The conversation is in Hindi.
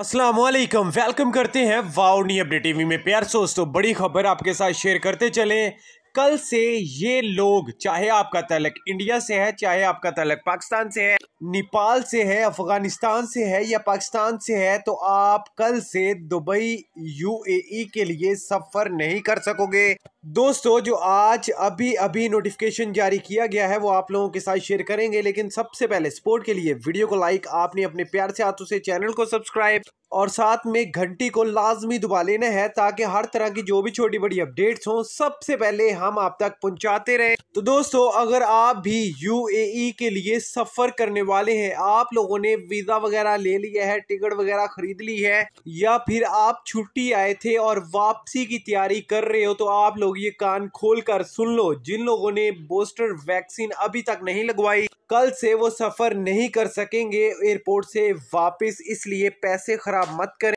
असलम वेलकम करते हैं वाओ नी अपडेट टीवी में प्यार दोस्तों बड़ी खबर आपके साथ शेयर करते चले कल से ये लोग चाहे आपका तलक इंडिया से है चाहे आपका तलक पाकिस्तान से है नेपाल से है अफगानिस्तान से है या पाकिस्तान से है तो आप कल से दुबई यूएई e के लिए सफ़र नहीं कर सकोगे दोस्तों जो आज अभी अभी नोटिफिकेशन जारी किया गया है वो आप लोगों के साथ शेयर करेंगे लेकिन सबसे पहले सपोर्ट के लिए वीडियो को लाइक आपने अपने प्यार से हाथों से चैनल को सब्सक्राइब और साथ में घंटी को लाजमी दबा लेना है ताकि हर तरह की जो भी छोटी बड़ी अपडेट्स हों सबसे पहले हम आप तक पहुंचाते रहें तो दोस्तों अगर आप भी यूएई e के लिए सफ़र करने वाले हैं आप लोगों ने वीज़ा वगैरह ले लिया है टिकट वगैरह ख़रीद ली है या फिर आप छुट्टी आए थे और वापसी की तैयारी कर रहे हो तो आप लोग ये कान खोल कर सुन लो जिन लोगों ने बूस्टर वैक्सीन अभी तक नहीं लगवाई कल से वो सफ़र नहीं कर सकेंगे एयरपोर्ट से वापस इसलिए पैसे खराब आप मत करें